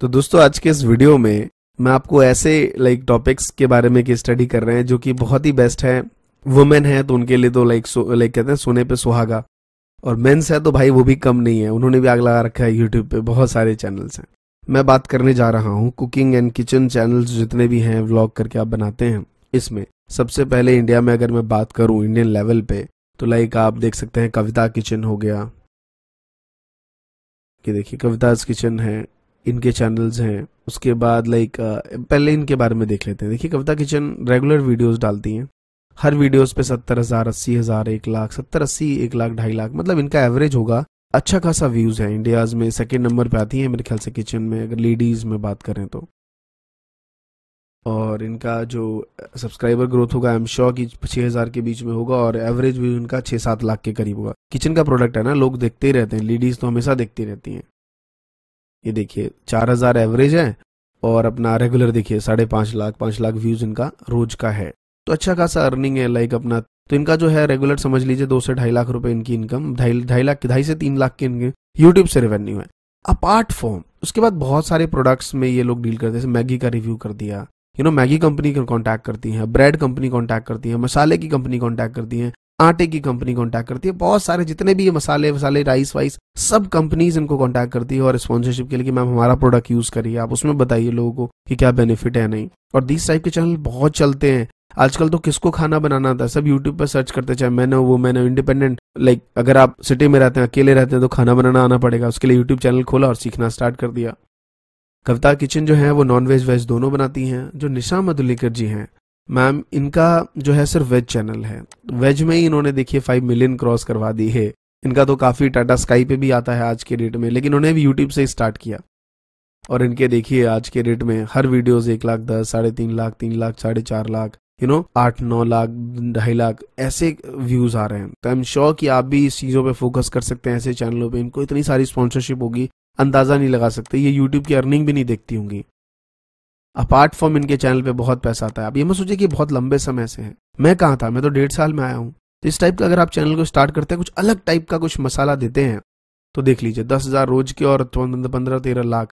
तो दोस्तों आज के इस वीडियो में मैं आपको ऐसे लाइक टॉपिक्स के बारे में स्टडी कर रहे हैं जो कि बहुत ही बेस्ट है वुमेन है तो उनके लिए तो लाइक लाइक कहते हैं सोने पे सुहागा और मेन्स है तो भाई वो भी कम नहीं है उन्होंने भी आग लगा रखा है यूट्यूब पे बहुत सारे चैनल्स हैं मैं बात करने जा रहा हूँ कुकिंग एंड किचन चैनल्स जितने भी हैं व्लॉग करके आप बनाते हैं इसमें सबसे पहले इंडिया में अगर मैं बात करूँ इंडियन लेवल पे तो लाइक आप देख सकते हैं कविता किचन हो गया कि देखिए कविताज किचन है इनके चैनल्स हैं उसके बाद लाइक पहले इनके बारे में देख लेते हैं देखिए कविता किचन रेगुलर वीडियोस डालती हैं हर वीडियोस पे सत्तर हज़ार अस्सी हज़ार एक लाख सत्तर अस्सी एक लाख ढाई लाख मतलब इनका एवरेज होगा अच्छा खासा व्यूज़ है इंडियाज़ में सेकेंड नंबर पर आती है मेरे ख्याल से किचन में अगर लेडीज़ में बात करें तो और इनका जो सब्सक्राइबर ग्रोथ होगा आई एम श्योर की छह हज़ार के बीच में होगा और एवरेज भी इनका छह सात लाख के करीब होगा किचन का प्रोडक्ट है ना लोग देखते ही रहते हैं लेडीज़ तो हमेशा देखती रहती हैं ये देखिए चार हजार एवरेज है और अपना रेगुलर देखिए साढ़े पांच लाख पांच लाख व्यूज इनका रोज का है तो अच्छा खासा अर्निंग है लाइक अपना तो इनका जो है रेगुलर समझ लीजिए दो से ढाई लाख रुपए इनकी इनकम ढाई ढाई लाख ढाई से तीन लाख की इनके यूट्यूब से रेवेन्यू है अपार्ट फॉर्म उसके बाद बहुत सारे प्रोडक्ट्स में ये लोग डील करते हैं जैसे मैगी का रिव्यू कर दिया you know Maggi company contact करती है ब्रेड कंपनी कॉन्टैक्ट करती है मसाले की कंपनी कॉन्टैक्ट करती है आटे की कंपनी कॉन्टैक्ट करती है बहुत सारे जितने भी ये मसाले वसाले राइस वाइस सब कंपनीज इनको कॉन्टैक्ट करती है और स्पॉन्सरशिप के लिए कि मैम हमारा प्रोडक्ट यूज करिए आप उसमें बताइए लोगों को कि क्या बेनिफिट है नहीं और दीज टाइप के चैनल बहुत चलते हैं आजकल तो किसको खाना बनाना आता है सब यूट्यूब पर सर्च करते चाहे मैंने वो मैंने इंडिपेंडेंट लाइक अगर आप सिटी में रहते हैं अकेले रहते हैं तो खाना बनाना आना पड़ेगा उसके लिए यूट्यूब चैनल खोला और सीखना स्टार्ट कर दिया कविता किचन जो है वो नॉन वेज वेज दोनों बनाती हैं जो निशा मधुलिकर जी हैं मैम इनका जो है सिर्फ वेज चैनल है वेज में ही इन्होंने देखिए फाइव मिलियन क्रॉस करवा दी है इनका तो काफ़ी टाटा स्काई पे भी आता है आज के डेट में लेकिन उन्होंने भी यूट्यूब से स्टार्ट किया और इनके देखिए आज के डेट में हर वीडियोज एक लाख दस साढ़े तीन लाख तीन लाख साढ़े चार लाख यू नो आठ नौ लाख ढाई लाख ऐसे व्यूज आ रहे हैं तो आई एम श्योर कि आप भी इस चीज़ों पे फोकस कर सकते हैं ऐसे चैनलों पे इनको इतनी सारी स्पॉन्सरशिप होगी अंदाजा नहीं लगा सकते ये यूट्यूब की अर्निंग भी नहीं देखती होंगी अपार्ट फ्रॉम इनके चैनल पे बहुत पैसा आता है अब ये मैं सोचिए कि बहुत लंबे समय से है मैं कहाँ था मैं तो डेढ़ साल में आया हूँ तो इस टाइप का अगर आप चैनल को स्टार्ट करते हैं कुछ अलग टाइप का कुछ मसाला देते हैं तो देख लीजिए दस हजार रोज के और पंद्रह तेरह लाख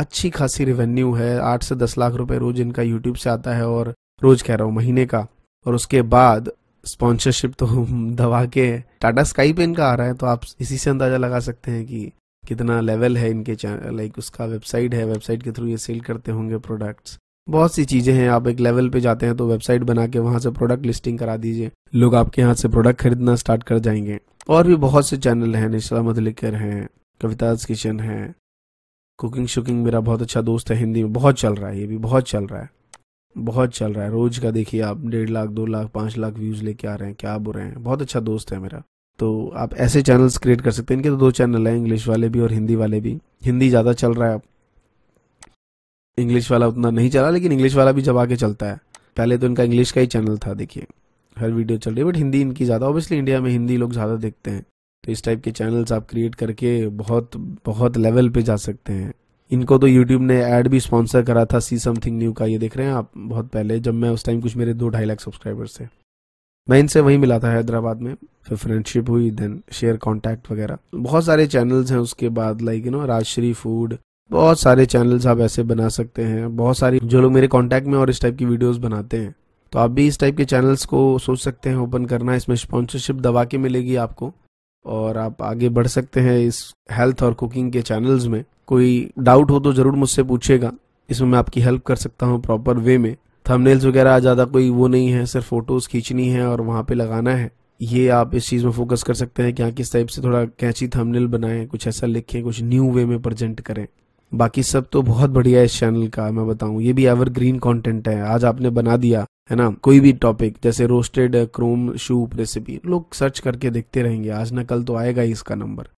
अच्छी खासी रेवेन्यू है आठ से दस लाख रुपए रोज इनका यूट्यूब से आता है और रोज कह रहा हूँ महीने का और उसके बाद स्पॉन्सरशिप तो दवा के टाटा स्काई पे इनका आ रहा है तो आप इसी से अंदाजा लगा सकते हैं कि कितना लेवल है इनके लाइक उसका वेबसाइट है वेबसाइट के थ्रू ये सेल करते होंगे प्रोडक्ट्स बहुत सी चीज़ें हैं आप एक लेवल पे जाते हैं तो वेबसाइट बना के वहां से प्रोडक्ट लिस्टिंग करा दीजिए लोग आपके यहाँ से प्रोडक्ट खरीदना स्टार्ट कर जाएंगे और भी बहुत से चैनल हैं निशा मधुलिकर हैं कविताज किचन है कुकिंग शुकिंग मेरा बहुत अच्छा दोस्त है हिंदी में बहुत चल रहा है ये भी बहुत चल रहा है बहुत चल रहा है रोज का देखिए आप डेढ़ लाख दो लाख पांच लाख व्यूज लेके आ रहे हैं क्या बुरे हैं बहुत अच्छा दोस्त है मेरा तो आप ऐसे चैनल्स क्रिएट कर सकते हैं इनके तो दो चैनल हैं इंग्लिश वाले भी और हिंदी वाले भी हिंदी ज़्यादा चल रहा है अब इंग्लिश वाला उतना नहीं चला लेकिन इंग्लिश वाला भी जब आके चलता है पहले तो इनका इंग्लिश का ही चैनल था देखिए हर वीडियो चल रही है बट हिंदी इनकी ज़्यादा ऑब्वियसली इंडिया में हिंदी लोग ज़्यादा देखते हैं तो इस टाइप के चैनल्स आप क्रिएट करके बहुत बहुत लेवल पे जा सकते हैं इनको तो यूट्यूब ने एड भी स्पॉन्सर करा था सी समथिंग न्यू का ये देख रहे हैं आप बहुत पहले जब मैं उस टाइम कुछ मेरे दो ढाई लाख सब्सक्राइबर्स थे मैं इनसे वहीं मिला था हैदराबाद में फिर फ्रेंडशिप हुई देन शेयर कॉन्टेक्ट वगैरह बहुत सारे चैनल्स हैं उसके बाद like you know Rajshri food बहुत सारे चैनल्स आप ऐसे बना सकते हैं बहुत सारी जो लोग मेरे कॉन्टेक्ट में और इस टाइप की वीडियोज बनाते हैं तो आप भी इस टाइप के चैनल्स को सोच सकते हैं ओपन करना इसमें स्पॉन्सरशिप दबा के मिलेगी आपको और आप आगे बढ़ सकते हैं इस हेल्थ और कुकिंग के चैनल्स में कोई डाउट हो तो ज़रूर मुझसे पूछेगा इसमें मैं आपकी हेल्प कर सकता हूँ प्रॉपर वे में थंबनेल्स वगैरह ज़्यादा कोई वो नहीं है सिर्फ फ़ोटोज़ खींचनी है और वहाँ पे लगाना है ये आप इस चीज़ में फोकस कर सकते हैं कि किस टाइप से थोड़ा कैची थंबनेल बनाएं कुछ ऐसा लिखें कुछ न्यू वे में प्रजेंट करें बाकी सब तो बहुत बढ़िया है इस चैनल का मैं बताऊं ये भी एवरग्रीन कंटेंट है आज आपने बना दिया है ना कोई भी टॉपिक जैसे रोस्टेड क्रोम शूप रेसिपी लोग सर्च करके देखते रहेंगे आज ना कल तो आएगा ही इसका नंबर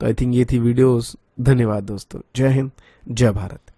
तो आई थिंक ये थी वीडियोस धन्यवाद दोस्तों जय हिंद जय भारत